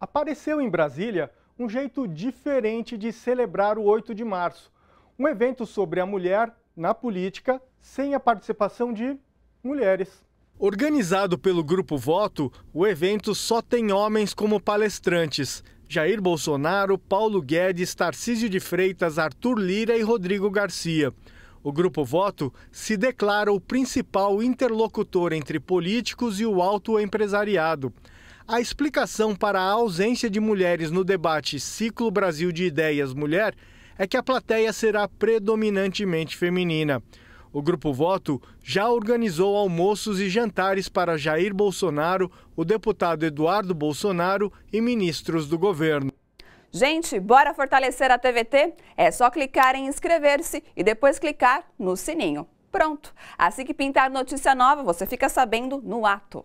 apareceu em Brasília um jeito diferente de celebrar o 8 de março. Um evento sobre a mulher na política sem a participação de mulheres. Organizado pelo Grupo Voto, o evento só tem homens como palestrantes. Jair Bolsonaro, Paulo Guedes, Tarcísio de Freitas, Arthur Lira e Rodrigo Garcia. O Grupo Voto se declara o principal interlocutor entre políticos e o alto empresariado. A explicação para a ausência de mulheres no debate Ciclo Brasil de Ideias Mulher é que a plateia será predominantemente feminina. O Grupo Voto já organizou almoços e jantares para Jair Bolsonaro, o deputado Eduardo Bolsonaro e ministros do governo. Gente, bora fortalecer a TVT? É só clicar em inscrever-se e depois clicar no sininho. Pronto! Assim que pintar notícia nova, você fica sabendo no ato.